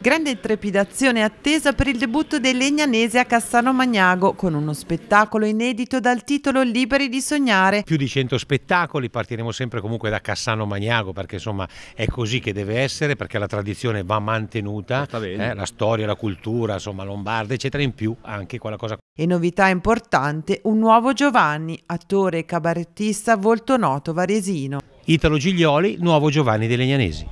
Grande trepidazione attesa per il debutto dei legnanesi a Cassano Magnago con uno spettacolo inedito dal titolo Liberi di sognare. Più di 100 spettacoli, partiremo sempre comunque da Cassano Magnago perché insomma è così che deve essere perché la tradizione va mantenuta, eh, la storia, la cultura, insomma lombarda eccetera, in più anche quella cosa. E novità importante, un nuovo Giovanni, attore e cabarettista volto noto varesino. Italo Giglioli, nuovo Giovanni dei Legnanesi.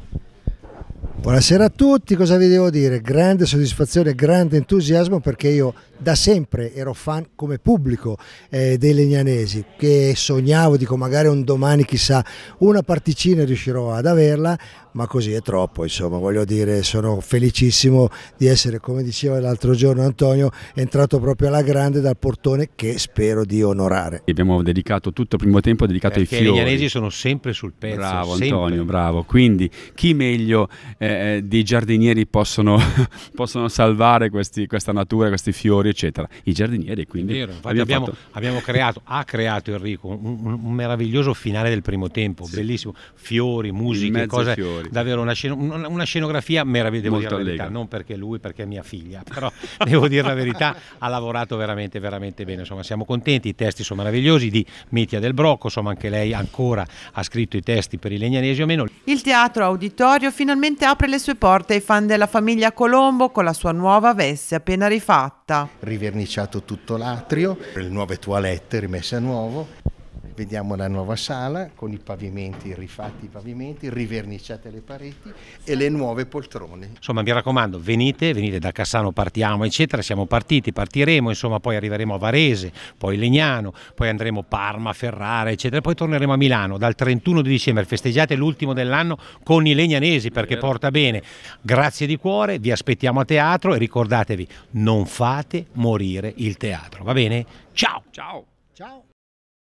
Buonasera a tutti, cosa vi devo dire? Grande soddisfazione, grande entusiasmo perché io da sempre ero fan come pubblico eh, dei legnanesi che sognavo, dico magari un domani chissà una particina riuscirò ad averla, ma così è troppo, insomma voglio dire sono felicissimo di essere come diceva l'altro giorno Antonio, entrato proprio alla grande dal portone che spero di onorare. Abbiamo dedicato tutto il primo tempo dedicato perché ai fiori. I legnanesi sono sempre sul pezzo. Bravo sempre. Antonio, bravo, quindi chi meglio... Eh, eh, eh dei giardinieri possono, possono salvare questi, questa natura, questi fiori, eccetera. I giardinieri, quindi. Vero, abbiamo, abbiamo, fatto... abbiamo, creato, ha creato Enrico un, un meraviglioso finale del primo tempo, sì. bellissimo. Fiori, musica, cose. Fiori. Davvero una, una, una scenografia meravigliosa. Verità, non perché lui, perché è mia figlia, però devo dire la verità, ha lavorato veramente, veramente bene. Insomma, siamo contenti. I testi sono meravigliosi di Mitia Del Brocco, insomma, anche lei ancora ha scritto i testi per i legnanesi o meno. Il teatro auditorio finalmente ha apre le sue porte ai fan della famiglia Colombo con la sua nuova veste appena rifatta. Riverniciato tutto l'atrio, le nuove toilette rimesse a nuovo. Vediamo la nuova sala con i pavimenti, rifatti i pavimenti, riverniciate le pareti e le nuove poltrone. Insomma, mi raccomando, venite, venite da Cassano, partiamo, eccetera. Siamo partiti, partiremo, insomma, poi arriveremo a Varese, poi Legnano, poi andremo a Parma, Ferrara, eccetera. Poi torneremo a Milano dal 31 di dicembre. Festeggiate l'ultimo dell'anno con i legnanesi perché porta bene. Grazie di cuore, vi aspettiamo a teatro e ricordatevi, non fate morire il teatro, va bene? Ciao! Ciao! Ciao!